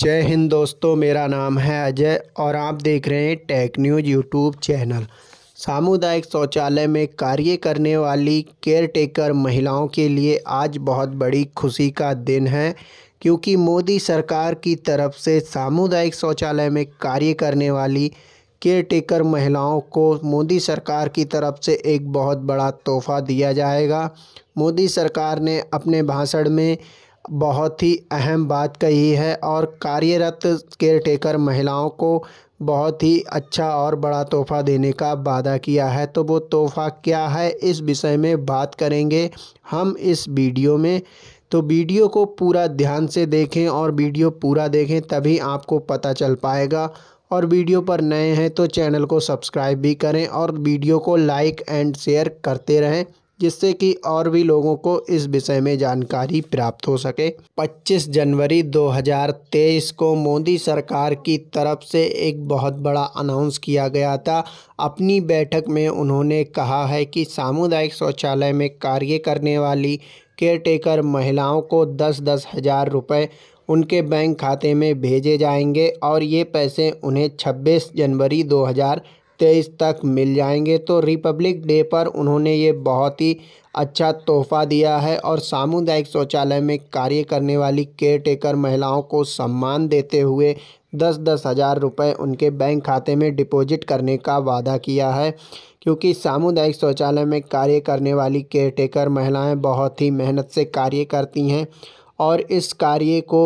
जय हिंद दोस्तों मेरा नाम है अजय और आप देख रहे हैं टेक न्यूज यूट्यूब चैनल सामुदायिक शौचालय में कार्य करने वाली केयर टेकर महिलाओं के लिए आज बहुत बड़ी खुशी का दिन है क्योंकि मोदी सरकार की तरफ से सामुदायिक शौचालय में कार्य करने वाली केयर टेकर महिलाओं को मोदी सरकार की तरफ से एक बहुत बड़ा तोहफा दिया जाएगा मोदी सरकार ने अपने भाषण में बहुत ही अहम बात कही है और कार्यरत केयरटेकर महिलाओं को बहुत ही अच्छा और बड़ा तोहफ़ा देने का वादा किया है तो वो तोहफ़ा क्या है इस विषय में बात करेंगे हम इस वीडियो में तो वीडियो को पूरा ध्यान से देखें और वीडियो पूरा देखें तभी आपको पता चल पाएगा और वीडियो पर नए हैं तो चैनल को सब्सक्राइब भी करें और वीडियो को लाइक एंड शेयर करते रहें जिससे कि और भी लोगों को इस विषय में जानकारी प्राप्त हो सके 25 जनवरी 2023 को मोदी सरकार की तरफ से एक बहुत बड़ा अनाउंस किया गया था अपनी बैठक में उन्होंने कहा है कि सामुदायिक शौचालय में कार्य करने वाली केयरटेकर महिलाओं को दस दस हज़ार रुपये उनके बैंक खाते में भेजे जाएंगे और ये पैसे उन्हें 26 जनवरी तेईस तक मिल जाएंगे तो रिपब्लिक डे पर उन्होंने ये बहुत ही अच्छा तोहफा दिया है और सामुदायिक शौचालय में कार्य करने वाली केयर टेकर महिलाओं को सम्मान देते हुए दस दस हज़ार रुपये उनके बैंक खाते में डिपॉजिट करने का वादा किया है क्योंकि सामुदायिक शौचालय में कार्य करने वाली केयर टेकर महिलाएँ बहुत ही मेहनत से कार्य करती हैं और इस कार्य को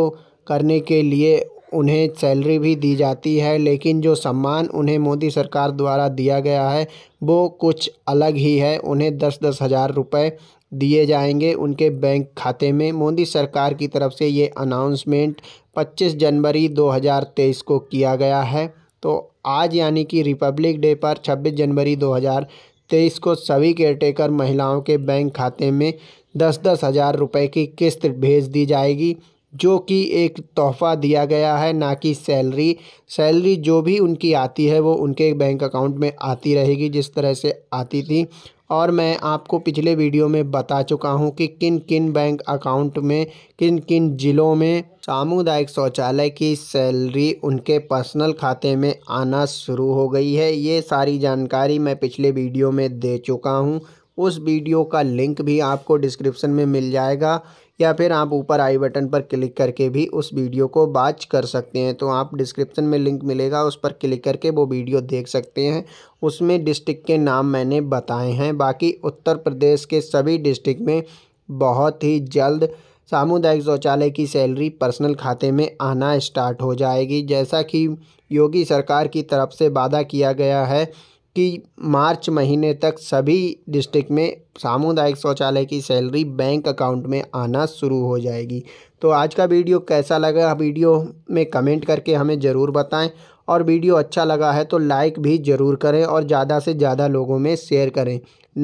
करने के लिए उन्हें सैलरी भी दी जाती है लेकिन जो सम्मान उन्हें मोदी सरकार द्वारा दिया गया है वो कुछ अलग ही है उन्हें दस दस हज़ार रुपये दिए जाएंगे उनके बैंक खाते में मोदी सरकार की तरफ से ये अनाउंसमेंट 25 जनवरी 2023 को किया गया है तो आज यानी कि रिपब्लिक डे पर 26 जनवरी 2023 को सभी केयरटेकर महिलाओं के बैंक खाते में दस दस हज़ार रुपये की किस्त भेज दी जाएगी जो कि एक तोहफ़ा दिया गया है ना कि सैलरी सैलरी जो भी उनकी आती है वो उनके बैंक अकाउंट में आती रहेगी जिस तरह से आती थी और मैं आपको पिछले वीडियो में बता चुका हूं कि किन किन बैंक अकाउंट में किन किन ज़िलों में सामुदायिक शौचालय की सैलरी उनके पर्सनल खाते में आना शुरू हो गई है ये सारी जानकारी मैं पिछले वीडियो में दे चुका हूँ उस वीडियो का लिंक भी आपको डिस्क्रिप्शन में मिल जाएगा या फिर आप ऊपर आई बटन पर क्लिक करके भी उस वीडियो को वाच कर सकते हैं तो आप डिस्क्रिप्शन में लिंक मिलेगा उस पर क्लिक करके वो वीडियो देख सकते हैं उसमें डिस्ट्रिक्ट के नाम मैंने बताए हैं बाकी उत्तर प्रदेश के सभी डिस्ट्रिक्ट में बहुत ही जल्द सामुदायिक शौचालय की सैलरी पर्सनल खाते में आना स्टार्ट हो जाएगी जैसा कि योगी सरकार की तरफ से वादा किया गया है कि मार्च महीने तक सभी डिस्ट्रिक्ट में सामुदायिक शौचालय की सैलरी बैंक अकाउंट में आना शुरू हो जाएगी तो आज का वीडियो कैसा लगा वीडियो में कमेंट करके हमें ज़रूर बताएं और वीडियो अच्छा लगा है तो लाइक भी ज़रूर करें और ज़्यादा से ज़्यादा लोगों में शेयर करें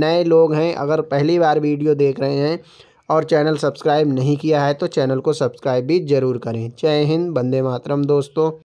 नए लोग हैं अगर पहली बार वीडियो देख रहे हैं और चैनल सब्सक्राइब नहीं किया है तो चैनल को सब्सक्राइब भी ज़रूर करें जय हिंद बंदे मातरम दोस्तों